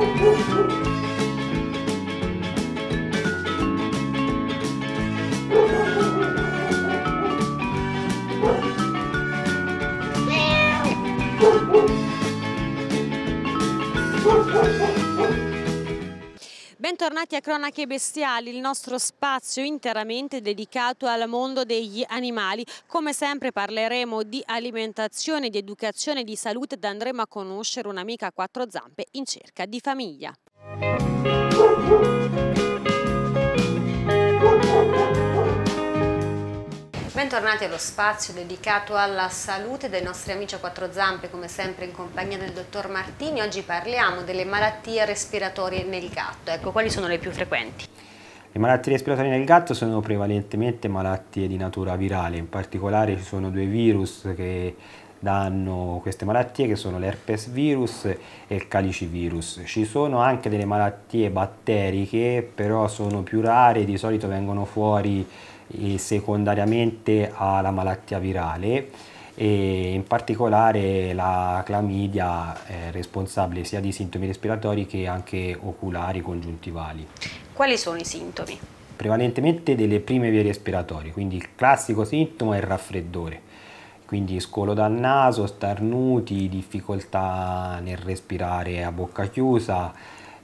Uh, uh, uh. Bentornati a Cronache Bestiali, il nostro spazio interamente dedicato al mondo degli animali. Come sempre parleremo di alimentazione, di educazione, di salute ed andremo a conoscere un'amica a quattro zampe in cerca di famiglia. Bentornati allo spazio dedicato alla salute dei nostri amici a quattro zampe, come sempre in compagnia del dottor Martini. Oggi parliamo delle malattie respiratorie nel gatto. Ecco, quali sono le più frequenti? Le malattie respiratorie nel gatto sono prevalentemente malattie di natura virale, in particolare ci sono due virus che danno queste malattie che sono l'herpes virus e il calicivirus. Ci sono anche delle malattie batteriche, però sono più rare, di solito vengono fuori secondariamente alla malattia virale e in particolare la clamidia è eh, responsabile sia di sintomi respiratori che anche oculari congiuntivali. Quali sono i sintomi? Prevalentemente delle prime vie respiratorie, quindi il classico sintomo è il raffreddore, quindi scolo dal naso, starnuti, difficoltà nel respirare a bocca chiusa,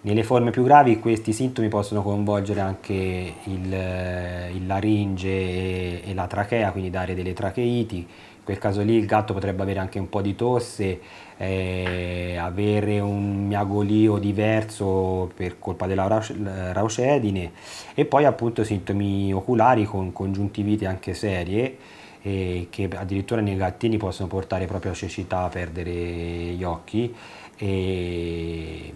nelle forme più gravi questi sintomi possono coinvolgere anche il, eh, il laringe e, e, la trachea, quindi dare delle tracheiti. In quel caso lì il gatto potrebbe avere anche un po' di tosse, eh, avere un miagolio diverso per colpa della raucedine e poi appunto sintomi oculari con congiuntivite anche serie eh, che addirittura nei gattini possono portare proprio a cecità, a perdere gli occhi. E,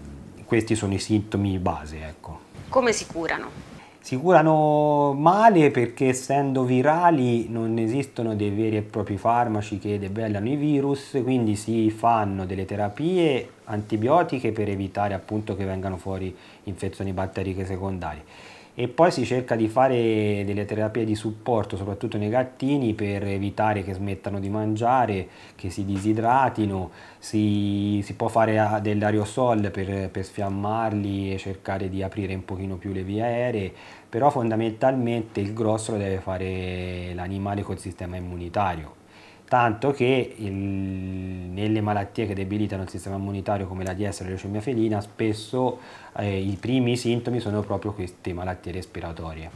questi sono i sintomi base. Ecco. Come si curano? Si curano male perché essendo virali non esistono dei veri e propri farmaci che debellano i virus, quindi si fanno delle terapie antibiotiche per evitare appunto che vengano fuori infezioni batteriche secondarie e poi si cerca di fare delle terapie di supporto soprattutto nei gattini per evitare che smettano di mangiare, che si disidratino, si, si può fare ah, dell'ariosol per, per sfiammarli e cercare di aprire un pochino più le vie aeree, però fondamentalmente il grosso lo deve fare l'animale col sistema immunitario tanto che il, nelle malattie che debilitano il sistema immunitario come la DS e la leucemia felina spesso eh, i primi sintomi sono proprio queste malattie respiratorie.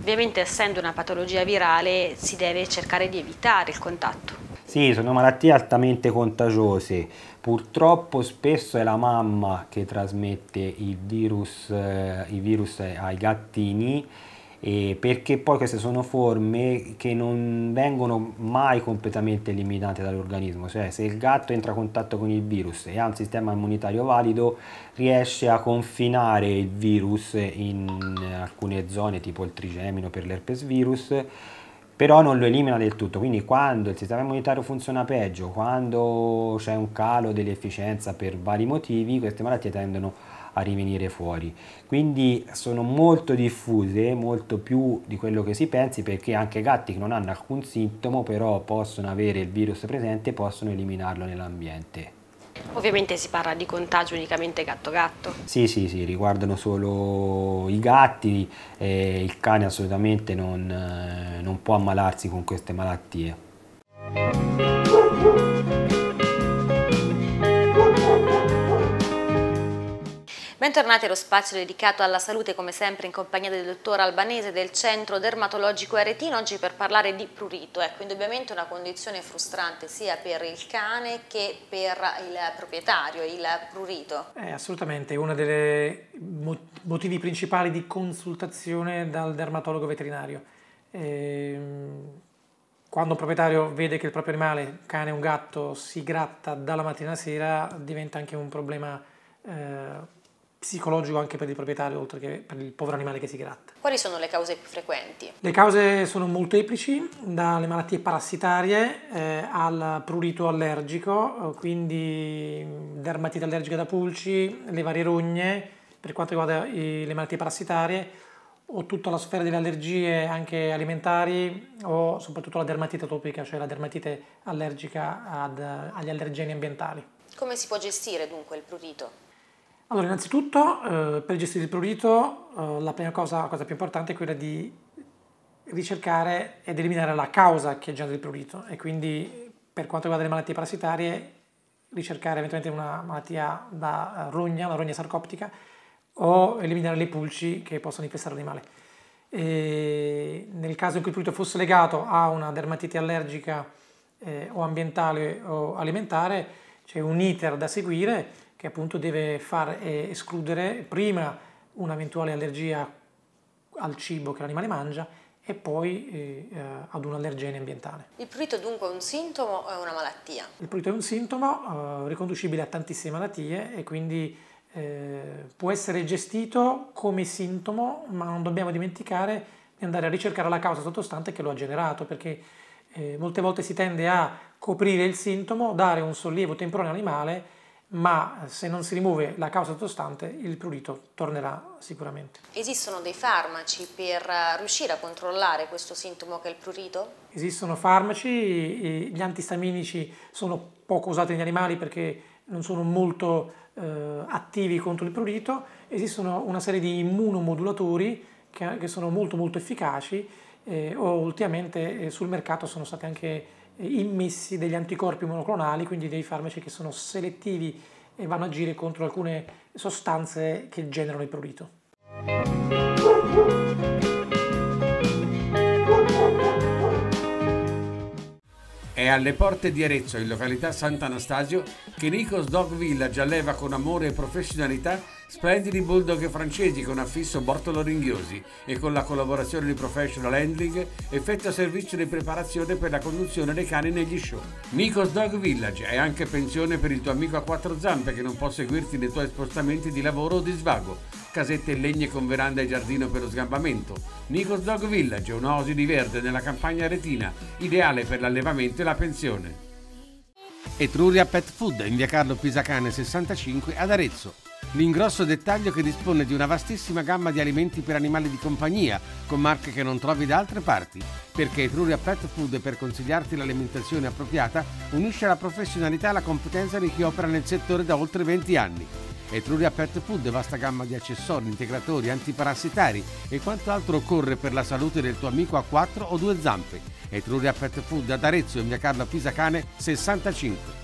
Ovviamente essendo una patologia virale si deve cercare di evitare il contatto. Sì, sono malattie altamente contagiose, purtroppo spesso è la mamma che trasmette il virus, eh, i virus ai gattini eh, perché poi queste sono forme che non vengono mai completamente eliminate dall'organismo, cioè se il gatto entra a contatto con il virus e ha un sistema immunitario valido riesce a confinare il virus in alcune zone tipo il trigemino per l'herpes virus però non lo elimina del tutto, quindi quando il sistema immunitario funziona peggio, quando c'è un calo dell'efficienza per vari motivi, queste malattie tendono a rivenire fuori. Quindi sono molto diffuse, molto più di quello che si pensi, perché anche gatti che non hanno alcun sintomo, però possono avere il virus presente, possono eliminarlo nell'ambiente. Ovviamente si parla di contagio unicamente gatto-gatto. Sì, sì, sì, riguardano solo i gatti e il cane assolutamente non, eh, non può ammalarsi con queste malattie. Bentornati allo spazio dedicato alla salute come sempre in compagnia del dottor Albanese del Centro Dermatologico Aretino oggi per parlare di prurito, ecco indubbiamente una condizione frustrante sia per il cane che per il proprietario, il prurito. È assolutamente uno dei motivi principali di consultazione dal dermatologo veterinario. Ehm, quando un proprietario vede che il proprio animale, cane o un gatto, si gratta dalla mattina alla sera diventa anche un problema eh, psicologico anche per il proprietario oltre che per il povero animale che si gratta. Quali sono le cause più frequenti? Le cause sono molteplici, dalle malattie parassitarie eh, al prurito allergico, quindi mm, dermatite allergica da pulci, le varie rogne per quanto riguarda i, le malattie parassitarie o tutta la sfera delle allergie anche alimentari o soprattutto la dermatite topica, cioè la dermatite allergica ad, agli allergeni ambientali. Come si può gestire dunque il prurito? Allora, innanzitutto, eh, per gestire il prurito, eh, la prima cosa, la cosa più importante è quella di ricercare ed eliminare la causa che genera il prurito e quindi per quanto riguarda le malattie parassitarie ricercare eventualmente una malattia da rogna, una rogna sarcoptica o eliminare le pulci che possono infestare l'animale. nel caso in cui il prurito fosse legato a una dermatite allergica eh, o ambientale o alimentare, c'è un iter da seguire che appunto deve far eh, escludere prima un'eventuale allergia al cibo che l'animale mangia e poi eh, eh ad un allergene ambientale. Il prurito dunque è un sintomo o è una malattia? Il prurito è un sintomo eh, riconducibile a tantissime malattie e quindi eh, può essere gestito come sintomo, ma non dobbiamo dimenticare di andare a ricercare la causa sottostante che lo ha generato, perché eh, molte volte si tende a coprire il sintomo, dare un sollievo temporaneo all'animale ma se non si rimuove la causa sottostante il prurito tornerà sicuramente. Esistono dei farmaci per eh, riuscire a controllare questo sintomo che è il prurito? Esistono farmaci, gli antistaminici sono poco usati negli animali perché non sono molto eh, attivi contro il prurito, esistono una serie di immunomodulatori che, che sono molto molto efficaci eh, o ultimamente eh, sul mercato sono stati anche eh, immessi degli anticorpi monoclonali, quindi dei farmaci che sono selettivi e vanno a agire contro alcune sostanze che generano il prurito. È alle porte di Arezzo, in località Sant'Anastasio, che Nico's Dog Village alleva con amore e professionalità splendidi bulldog francesi con affisso bortolo ringhiosi e con la collaborazione di Professional Handling effettua servizio di preparazione per la conduzione dei cani negli show. Nico's Dog Village è anche pensione per il tuo amico a quattro zampe che non può seguirti nei tuoi spostamenti di lavoro o di svago casette in legno con veranda e giardino per lo sgambamento, Nico's Dog Village, un'osi di verde nella campagna retina, ideale per l'allevamento e la pensione. Etruria Pet Food in via Carlo Pisacane 65 ad Arezzo. L'ingrosso dettaglio che dispone di una vastissima gamma di alimenti per animali di compagnia, con marche che non trovi da altre parti, perché Etruria Pet Food per consigliarti l'alimentazione appropriata unisce la professionalità e la competenza di chi opera nel settore da oltre 20 anni. Etruria Pet Food, vasta gamma di accessori, integratori, antiparassitari e quanto altro occorre per la salute del tuo amico a quattro o due zampe. Etruria Pet Food ad Arezzo e via Carlo Pisacane 65.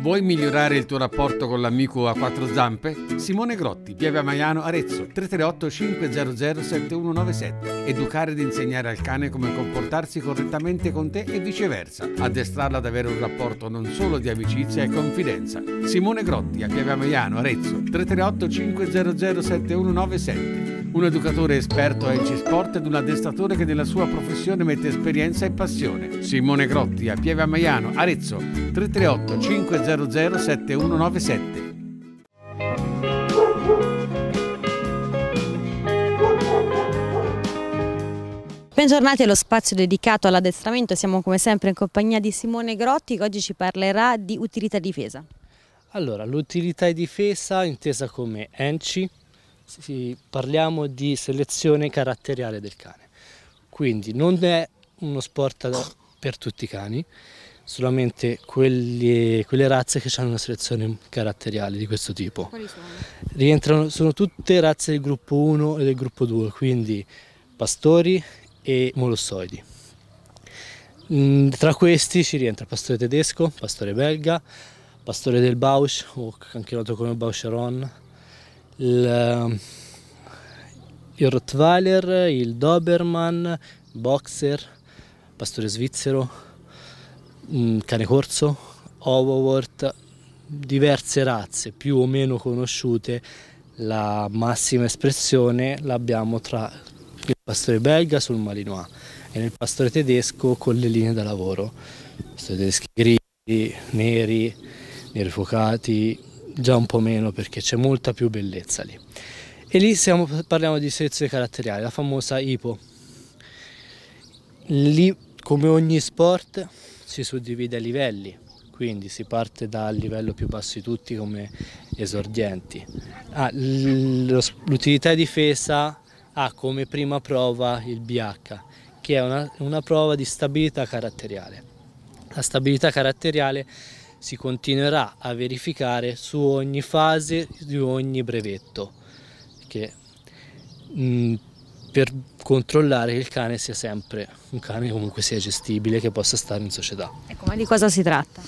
Vuoi migliorare il tuo rapporto con l'amico a quattro zampe? Simone Grotti, Pieve Maiano, Arezzo, 338 500 7197. Educare ed insegnare al cane come comportarsi correttamente con te e viceversa. Addestrarlo ad avere un rapporto non solo di amicizia e confidenza. Simone Grotti, a Pieve Maiano, Arezzo, 338 500 7197 un educatore esperto a EG Sport ed un addestratore che nella sua professione mette esperienza e passione. Simone Grotti, a Pieve a Maiano, Arezzo, 338 500 7197. Bentornati allo spazio dedicato all'addestramento, siamo come sempre in compagnia di Simone Grotti che oggi ci parlerà di utilità e difesa. Allora, l'utilità e difesa intesa come ENCI sì, parliamo di selezione caratteriale del cane. Quindi non è uno sport per tutti i cani, solamente quelli, quelle razze che hanno una selezione caratteriale di questo tipo. Quali sono? Rientrano, sono tutte razze del gruppo 1 e del gruppo 2, quindi pastori e molossoidi. Mm, tra questi ci rientra pastore tedesco, pastore belga, pastore del Bausch o anche noto come Baucheron, il, eh, il Rottweiler, il Doberman, Boxer, Pastore Svizzero, mm, Cane Corso, Overworth, diverse razze più o meno conosciute, la massima espressione l'abbiamo tra il pastore belga sul Malinois e nel pastore tedesco con le linee da lavoro. pastori tedeschi grigi, neri, neri focati, già un po' meno perché c'è molta più bellezza lì. E lì siamo, parliamo di selezione caratteriale, la famosa IPO. Lì, come ogni sport, si suddivide a livelli, quindi si parte dal livello più basso di tutti come esordienti. Ah, l'utilità difesa ha come prima prova il BH, che è una, una prova di stabilità caratteriale. La stabilità caratteriale si continuerà a verificare su ogni fase di ogni brevetto che, mh, mm, per controllare che il cane sia sempre un cane comunque sia gestibile che possa stare in società. Ecco, ma di cosa si tratta?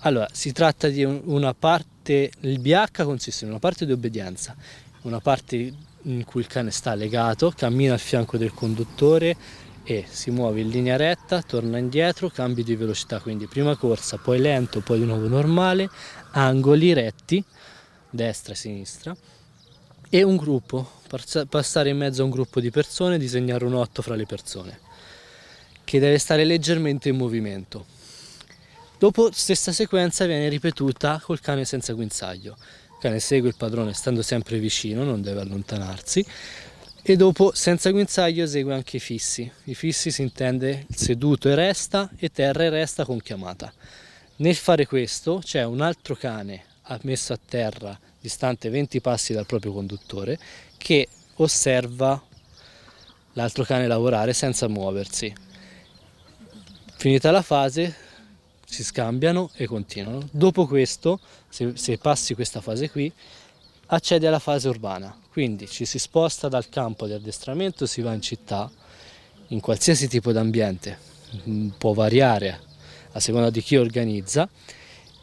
Allora, si tratta di una parte, il BH consiste in una parte di obbedienza, una parte in cui il cane sta legato, cammina al fianco del conduttore, e si muove in linea retta, torna indietro, cambi di velocità, quindi prima corsa, poi lento, poi di nuovo normale, angoli retti, destra e sinistra, e un gruppo, passare in mezzo a un gruppo di persone, disegnare un otto fra le persone, che deve stare leggermente in movimento. Dopo stessa sequenza viene ripetuta col cane senza guinzaglio. Il cane segue il padrone stando sempre vicino, non deve allontanarsi, e dopo senza guinzaglio esegue anche i fissi. I fissi si intende seduto e resta e terra e resta con chiamata. Nel fare questo c'è un altro cane messo a terra distante 20 passi dal proprio conduttore che osserva l'altro cane lavorare senza muoversi. Finita la fase si scambiano e continuano. Dopo questo, se, se passi questa fase qui, accede alla fase urbana, quindi ci si sposta dal campo di addestramento, si va in città, in qualsiasi tipo di ambiente, mm, può variare a seconda di chi organizza,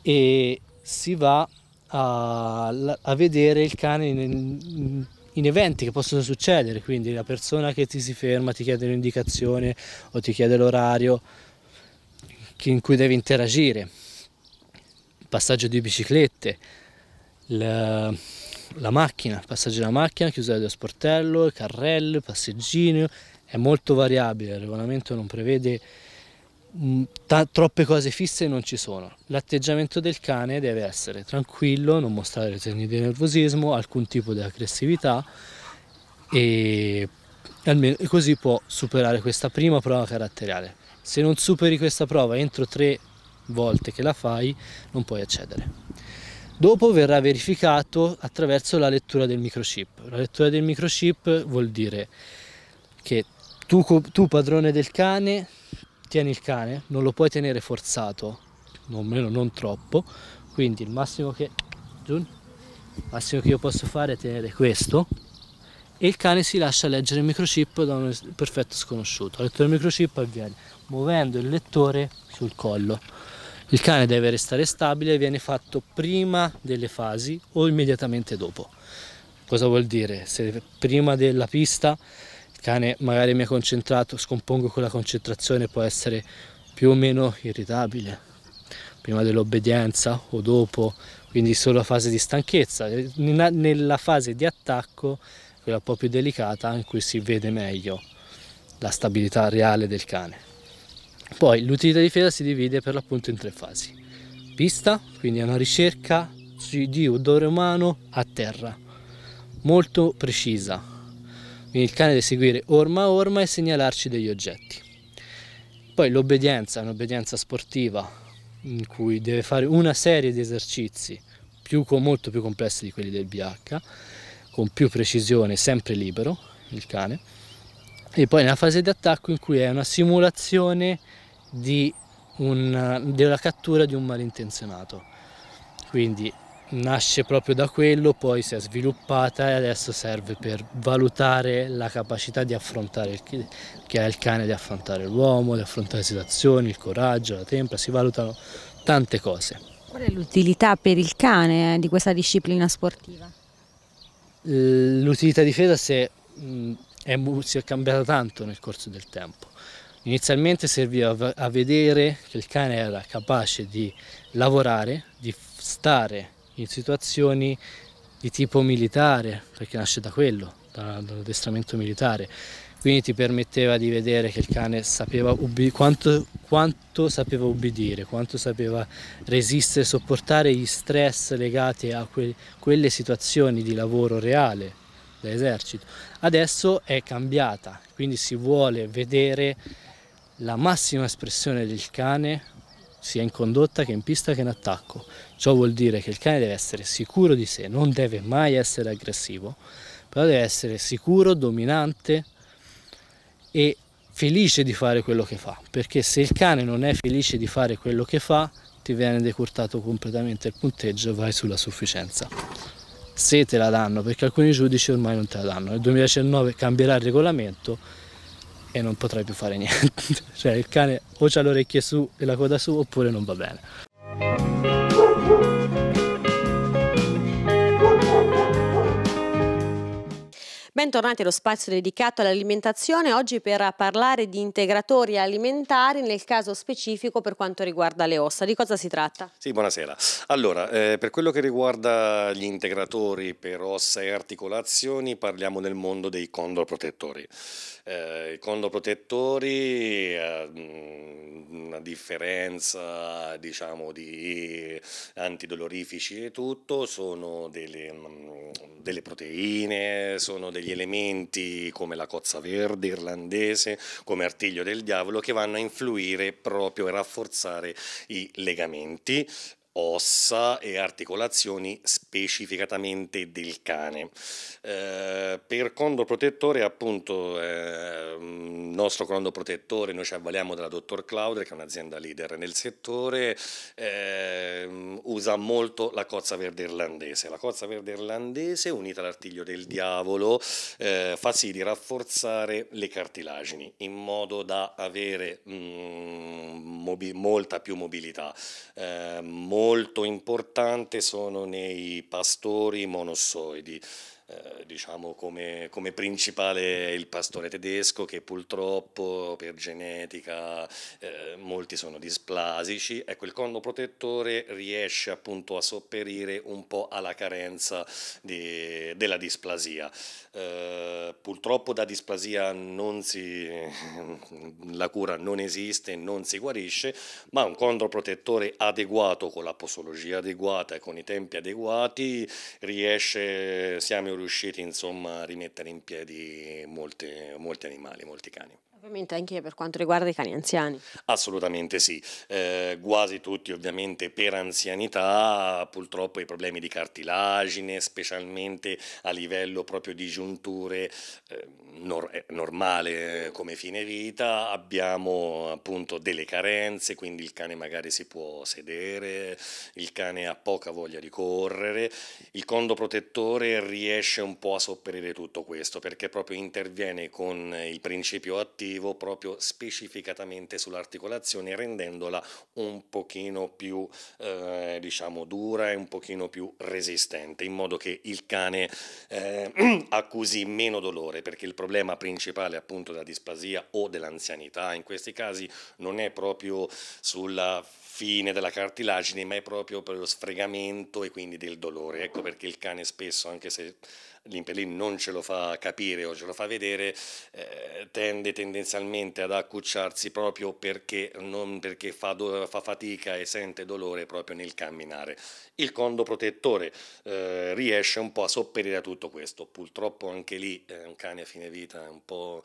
e si va a, a vedere il cane in, in eventi che possono succedere, quindi la persona che ti si ferma ti chiede un'indicazione o ti chiede l'orario in cui devi interagire, il passaggio di biciclette, il la macchina, il passaggio della macchina, chiusura dello sportello, il carrello, il passeggino, è molto variabile, il regolamento non prevede mm, troppe cose fisse non ci sono. L'atteggiamento del cane deve essere tranquillo, non mostrare segni di nervosismo, alcun tipo di aggressività e almeno così può superare questa prima prova caratteriale. Se non superi questa prova entro tre volte che la fai non puoi accedere. Dopo verrà verificato attraverso la lettura del microchip. La lettura del microchip vuol dire che tu, tu padrone del cane tieni il cane, non lo puoi tenere forzato, non meno non troppo, quindi il massimo che, il massimo che io posso fare è tenere questo e il cane si lascia leggere il microchip da un perfetto sconosciuto. La lettura del microchip avviene muovendo il lettore sul collo. Il cane deve restare stabile, viene fatto prima delle fasi o immediatamente dopo. Cosa vuol dire? Se prima della pista il cane magari mi ha concentrato, scompongo quella concentrazione, può essere più o meno irritabile, prima dell'obbedienza o dopo, quindi solo la fase di stanchezza. Nella fase di attacco, quella un po' più delicata, in cui si vede meglio la stabilità reale del cane. Poi l'utilità di fede si divide per l'appunto in tre fasi. Pista, quindi è una ricerca di odore umano a terra, molto precisa. Quindi il cane deve seguire orma a orma e segnalarci degli oggetti. Poi l'obbedienza, un'obbedienza sportiva in cui deve fare una serie di esercizi più, molto più complessi di quelli del BH, con più precisione, sempre libero il cane e poi nella fase di attacco in cui è una simulazione un, della cattura di un malintenzionato. Quindi nasce proprio da quello, poi si è sviluppata e adesso serve per valutare la capacità di affrontare il, che ha il cane di affrontare l'uomo, di affrontare situazioni, il coraggio, la tempra, si valutano tante cose. Qual è l'utilità per il cane eh, di questa disciplina sportiva? L'utilità difesa se è, si è cambiata tanto nel corso del tempo. Inizialmente serviva a vedere che il cane era capace di lavorare, di stare in situazioni di tipo militare, perché nasce da quello, dall'addestramento militare. Quindi ti permetteva di vedere che il cane sapeva quanto, quanto sapeva ubbidire, quanto sapeva resistere, sopportare gli stress legati a que quelle situazioni di lavoro reale dell'esercito. Adesso è cambiata, quindi si vuole vedere la massima espressione del cane sia in condotta che in pista che in attacco. Ciò vuol dire che il cane deve essere sicuro di sé, non deve mai essere aggressivo, però deve essere sicuro, dominante e felice di fare quello che fa, perché se il cane non è felice di fare quello che fa, ti viene decurtato completamente il punteggio vai sulla sufficienza se te la danno, perché alcuni giudici ormai non te la danno. Nel 2019 cambierà il regolamento e non potrai più fare niente. cioè il cane o c'ha le orecchie su e la coda su oppure non va bene. Bentornati allo spazio dedicato all'alimentazione, oggi per parlare di integratori alimentari, nel caso specifico per quanto riguarda le ossa. Di cosa si tratta? Sì, buonasera. Allora, eh, per quello che riguarda gli integratori per ossa e articolazioni, parliamo nel mondo dei condoprotettori. Eh, I condoprotettori, eh, mm, una differenza diciamo di antidolorifici e tutto, sono delle, mm, delle proteine, sono degli elementi come la cozza verde irlandese, come artiglio del diavolo, che vanno a influire proprio e rafforzare i legamenti ossa e articolazioni specificatamente del cane. Eh, per condoprotettore, appunto, eh, nostro condoprotettore, noi ci avvaliamo della Dottor Cloud, che è un'azienda leader nel settore, eh, usa molto la cozza verde irlandese. La cozza verde irlandese, unita all'artiglio del diavolo, eh, fa sì di rafforzare le cartilagini in modo da avere mh, mm, molta più mobilità, eh, molta molto importante sono nei pastori monossoidi. Eh, diciamo come, come, principale il pastore tedesco che purtroppo per genetica eh, molti sono displasici, ecco il corno protettore riesce appunto a sopperire un po' alla carenza di, della displasia. Eh, purtroppo da displasia non si, la cura non esiste, non si guarisce, ma un corno protettore adeguato con la posologia adeguata e con i tempi adeguati riesce, siamo siano riusciti insomma, a rimettere in piedi molti, molti animali, molti cani. Ovviamente anche per quanto riguarda i cani anziani. Assolutamente sì, eh, quasi tutti ovviamente per anzianità purtroppo i problemi di cartilagine, specialmente a livello proprio di giunture eh, nor eh, normale eh, come fine vita, abbiamo appunto delle carenze, quindi il cane magari si può sedere, il cane ha poca voglia di correre, il condoprotettore riesce un po' a sopperire tutto questo perché proprio interviene con il principio attivo incisivo proprio specificatamente sull'articolazione rendendola un pochino più eh, diciamo dura e un pochino più resistente in modo che il cane eh, accusi meno dolore perché il problema principale appunto della displasia o dell'anzianità in questi casi non è proprio sulla fine della cartilagine ma è proprio per lo sfregamento e quindi del dolore ecco perché il cane spesso anche se l'impellin non ce lo fa capire o ce lo fa vedere, eh, tende tendenzialmente ad accucciarsi proprio perché, non perché fa, fa, fatica e sente dolore proprio nel camminare. Il condo protettore eh, riesce un po' a sopperire a tutto questo, purtroppo anche lì eh, un cane a fine vita è un po'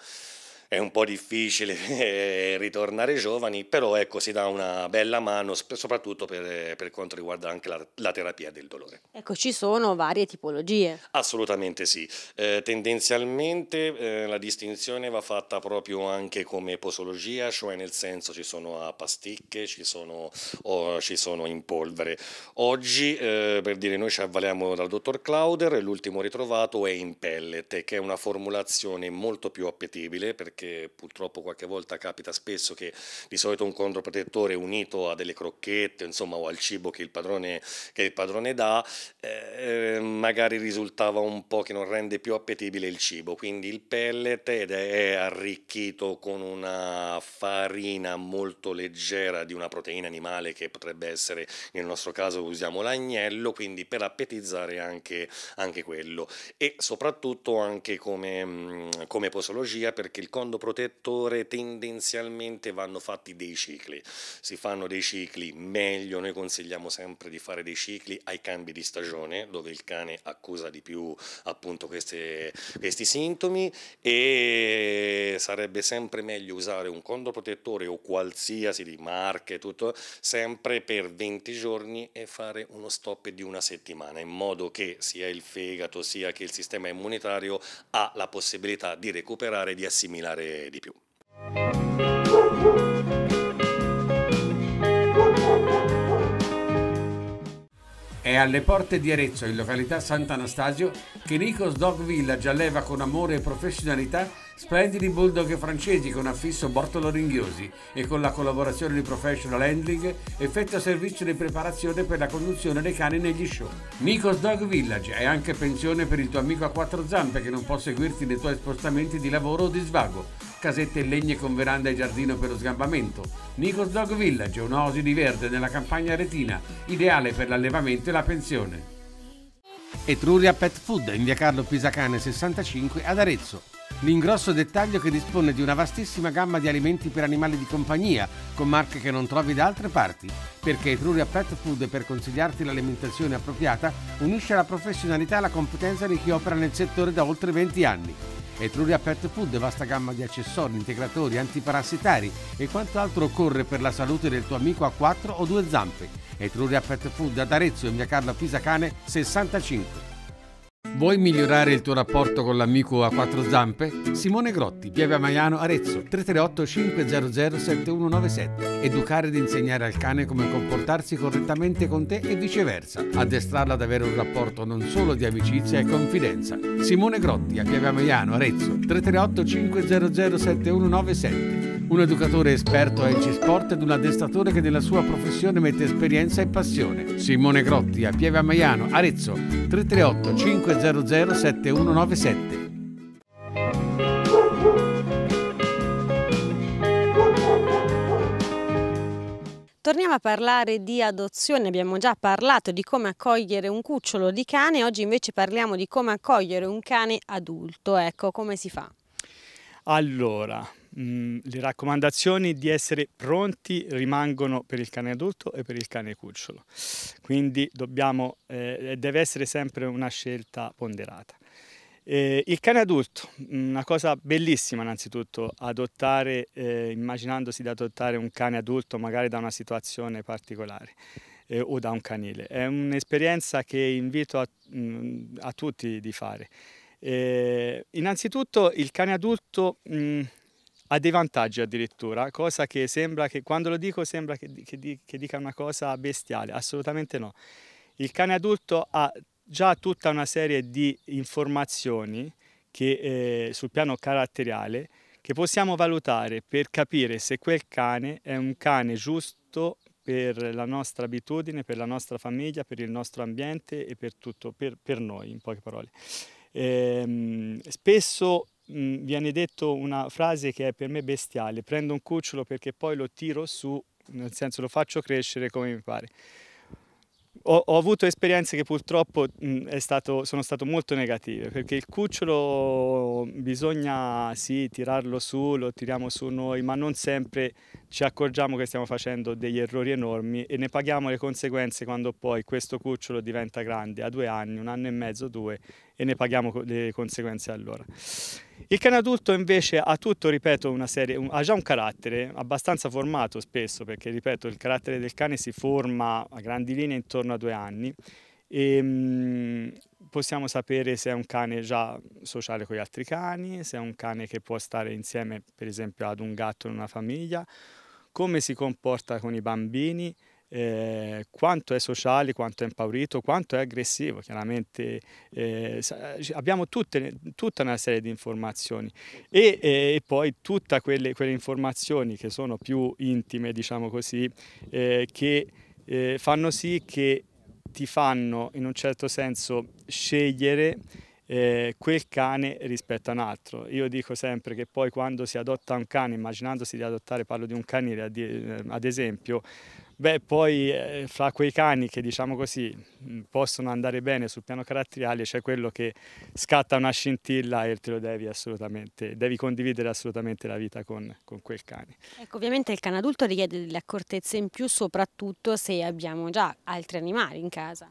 è un po' difficile eh, ritornare giovani, però ecco, si dà una bella mano, soprattutto per, per quanto riguarda anche la, la, terapia del dolore. Ecco, ci sono varie tipologie. Assolutamente sì. Eh, tendenzialmente eh, la distinzione va fatta proprio anche come posologia, cioè nel senso ci sono a pasticche, ci sono, oh, ci sono in polvere. Oggi, eh, per dire, noi ci avvaliamo dal dottor Clauder, l'ultimo ritrovato è in pellet, che è una formulazione molto più appetibile perché perché purtroppo qualche volta capita spesso che di solito un controprotettore unito a delle crocchette, insomma, o al cibo che il padrone, che il padrone dà, eh, magari risultava un po' che non rende più appetibile il cibo. Quindi il pellet ed è arricchito con una farina molto leggera di una proteina animale che potrebbe essere, nel nostro caso usiamo l'agnello, quindi per appetizzare anche, anche quello. E soprattutto anche come, come posologia perché il controprotettore fondo protettore tendenzialmente vanno fatti dei cicli, si fanno dei cicli meglio, noi consigliamo sempre di fare dei cicli ai cambi di stagione dove il cane accusa di più appunto queste, questi sintomi e sarebbe sempre meglio usare un condo protettore o qualsiasi di marche, tutto, sempre per 20 giorni e fare uno stop di una settimana in modo che sia il fegato sia che il sistema immunitario ha la possibilità di recuperare e di assimilare di più. È alle porte di Arezzo, in località Sant'Anastasio, che Nico's Dog Village alleva con amore e professionalità splendidi bulldog francesi con affisso bortolo ringhiosi e con la collaborazione di Professional Handling effettua servizio di preparazione per la conduzione dei cani negli show. Nico's Dog Village è anche pensione per il tuo amico a quattro zampe che non può seguirti nei tuoi spostamenti di lavoro o di svago casette in legno con veranda e giardino per lo sgambamento, Nico's Dog Village, un'osi di verde nella campagna retina, ideale per l'allevamento e la pensione. Etruria Pet Food in via Carlo Pisacane 65 ad Arezzo. L'ingrosso dettaglio che dispone di una vastissima gamma di alimenti per animali di compagnia, con marche che non trovi da altre parti, perché Etruria Pet Food per consigliarti l'alimentazione appropriata unisce la professionalità e la competenza di chi opera nel settore da oltre 20 anni. Etruria Pet Food, vasta gamma di accessori, integratori, antiparassitari e quanto altro occorre per la salute del tuo amico a quattro o due zampe. Etruria Pet Food ad Arezzo in via Carlo Pisacane 65. Vuoi migliorare il tuo rapporto con l'amico a quattro zampe? Simone Grotti, Pieve Maiano, Arezzo, 338 500 7197. Educare ed insegnare al cane come comportarsi correttamente con te e viceversa. Addestrarlo ad avere un rapporto non solo di amicizia e confidenza. Simone Grotti, a Pieve Maiano, Arezzo, 338 500 7197 un educatore esperto a EG Sport ed un addestratore che nella sua professione mette esperienza e passione. Simone Grotti a Pieve a Maiano, Arezzo 338 500 7197. Torniamo a parlare di adozione, abbiamo già parlato di come accogliere un cucciolo di cane, oggi invece parliamo di come accogliere un cane adulto, ecco come si fa. Allora, Mm, le raccomandazioni di essere pronti rimangono per il cane adulto e per il cane cucciolo, quindi dobbiamo, eh, deve essere sempre una scelta ponderata. Eh, il cane adulto, mm, una cosa bellissima innanzitutto, adottare, eh, immaginandosi di adottare un cane adulto magari da una situazione particolare eh, o da un canile. È un'esperienza che invito a, mh, mm, a, tutti di fare. Eh, innanzitutto il cane adulto mh, ha dei vantaggi addirittura, cosa che sembra che quando lo dico sembra che, che, che dica una cosa bestiale, assolutamente no. Il cane adulto ha già tutta una serie di informazioni che, eh, sul piano caratteriale che possiamo valutare per capire se quel cane è un cane giusto per la nostra abitudine, per la nostra famiglia, per il nostro ambiente e per tutto, per, per noi in poche parole. Ehm, spesso mh, viene detto una frase che è per me bestiale, prendo un cucciolo perché poi lo tiro su, nel senso lo faccio crescere come mi pare. Ho, ho avuto esperienze che purtroppo mh, stato, sono state molto negative, perché il cucciolo bisogna sì tirarlo su, lo tiriamo su noi, ma non sempre ci accorgiamo che stiamo facendo degli errori enormi e ne paghiamo le conseguenze quando poi questo cucciolo diventa grande, a due anni, un anno e mezzo, due, e ne paghiamo le conseguenze allora. Il cane adulto invece ha tutto, ripeto, una serie, un, ha già un carattere abbastanza formato spesso, perché ripeto, il carattere del cane si forma a grandi linee intorno a due anni e ehm, mh, possiamo sapere se è un cane già sociale con gli altri cani, se è un cane che può stare insieme per esempio ad un gatto in una famiglia, come si comporta con i bambini, eh, quanto è sociale, quanto è impaurito, quanto è aggressivo. Chiaramente eh, abbiamo tutte, tutta una serie di informazioni e, eh, e poi tutte quelle, quelle, informazioni che sono più intime, diciamo così, eh, che eh, fanno sì che ti fanno in un certo senso scegliere eh, quel cane rispetto a un altro. Io dico sempre che poi quando si adotta un cane, immaginandosi di adottare, parlo di un canile ad esempio, Beh, poi eh, fra quei cani che diciamo così mm, possono andare bene sul piano caratteriale c'è quello che scatta una scintilla e te lo devi assolutamente, devi condividere assolutamente la vita con, con quel cane. Ecco, ovviamente il cane adulto richiede delle accortezze in più, soprattutto se abbiamo già altri animali in casa.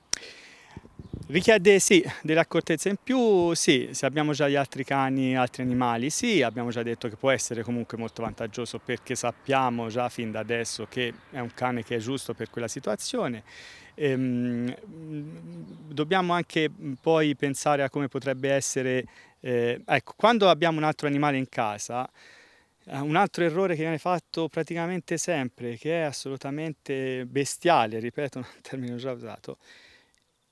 Richiede sì, dell'accortezza in più, sì, se abbiamo già gli altri cani, altri animali, sì, abbiamo già detto che può essere comunque molto vantaggioso perché sappiamo già fin da adesso che è un cane che è giusto per quella situazione. Ehm, dobbiamo anche poi pensare a come potrebbe essere, eh, ecco, quando abbiamo un altro animale in casa, eh, un altro errore che viene fatto praticamente sempre, che è assolutamente bestiale, ripeto, un termine già usato,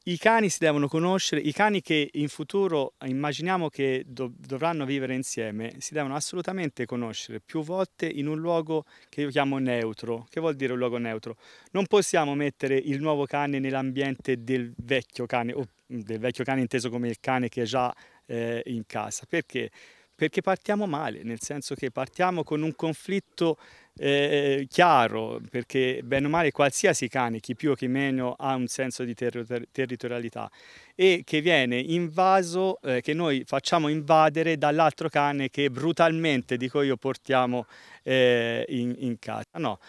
i cani si devono conoscere, i cani che in futuro immaginiamo che dov dovranno vivere insieme si devono assolutamente conoscere più volte in un luogo che io chiamo neutro. Che vuol dire un luogo neutro? Non possiamo mettere il nuovo cane nell'ambiente del vecchio cane, o del vecchio cane inteso come il cane che è già eh, in casa. Perché? Perché partiamo male, nel senso che partiamo con un conflitto eh, chiaro, perché bene o male qualsiasi cane, chi più o chi meno, ha un senso di ter ter territorialità e che viene invaso, eh, che noi facciamo invadere dall'altro cane che brutalmente, dico io, portiamo eh, in, in casa. No.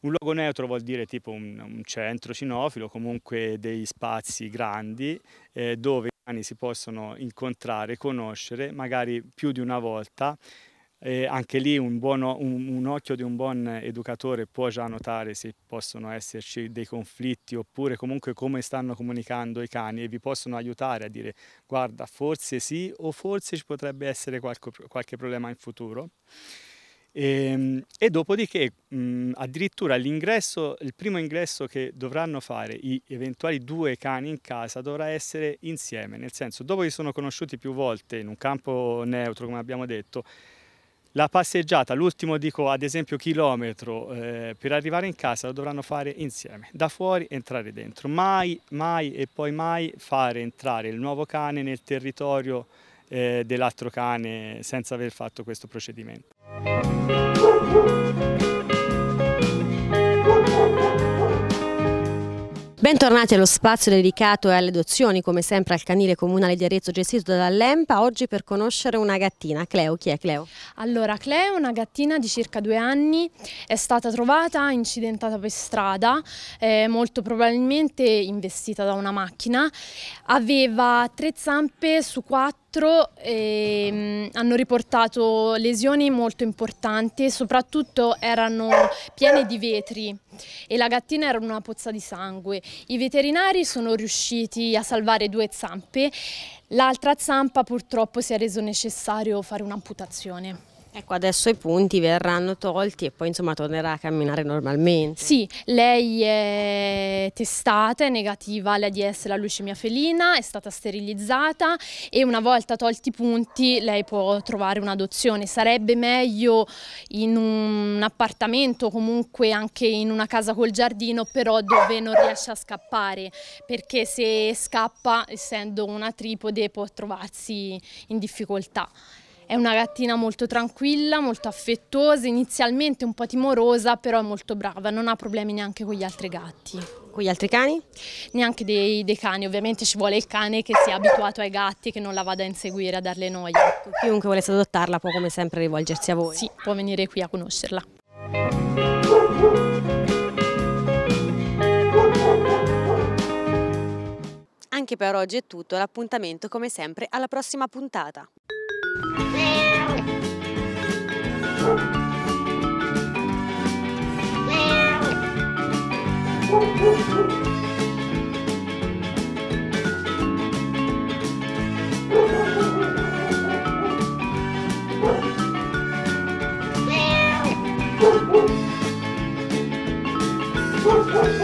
Un luogo neutro vuol dire tipo un, un centro cinofilo, comunque dei spazi grandi eh, dove i cani si possono incontrare, conoscere, magari più di una volta e anche lì un, buono, un, un, occhio di un buon educatore può già notare se possono esserci dei conflitti oppure comunque come stanno comunicando i cani e vi possono aiutare a dire guarda forse sì o forse ci potrebbe essere qualche, qualche problema in futuro. E, ehm, e dopodiché mh, addirittura l'ingresso, il primo ingresso che dovranno fare gli eventuali due cani in casa dovrà essere insieme, nel senso dopo che sono conosciuti più volte in un campo neutro come abbiamo detto, la passeggiata, l'ultimo dico ad esempio chilometro, eh, per arrivare in casa lo dovranno fare insieme, da fuori entrare dentro. Mai, mai e poi mai fare entrare il nuovo cane nel territorio eh, dell'altro cane senza aver fatto questo procedimento. Bentornati allo spazio dedicato alle adozioni, come sempre al canile comunale di Arezzo gestito dall'EMPA, oggi per conoscere una gattina. Cleo, chi è Cleo? Allora, Cleo è una gattina di circa due anni, è stata trovata incidentata per strada, eh, molto probabilmente investita da una macchina, aveva tre zampe su quattro quattro ehm, hanno riportato lesioni molto importanti, soprattutto erano piene di vetri e la gattina era una pozza di sangue. I veterinari sono riusciti a salvare due zampe, l'altra zampa purtroppo si è reso necessario fare un'amputazione. Ecco, adesso i punti verranno tolti e poi insomma tornerà a camminare normalmente. Sì, lei è testata, è negativa all'ADS, la alla leucemia felina, è stata sterilizzata e una volta tolti i punti lei può trovare un'adozione. Sarebbe meglio in un appartamento, comunque anche in una casa col giardino, però dove non riesce a scappare, perché se scappa, essendo una tripode, può trovarsi in difficoltà. È una gattina molto tranquilla, molto affettuosa, inizialmente un po' timorosa, però è molto brava, non ha problemi neanche con gli altri gatti. Con gli altri cani? Neanche dei, dei cani, ovviamente ci vuole il cane che sia abituato ai gatti, e che non la vada a inseguire, a darle noia. Ecco, chiunque volesse adottarla può come sempre rivolgersi a voi? Sì, può venire qui a conoscerla. Anche per oggi è tutto, l'appuntamento come sempre alla prossima puntata. Woo!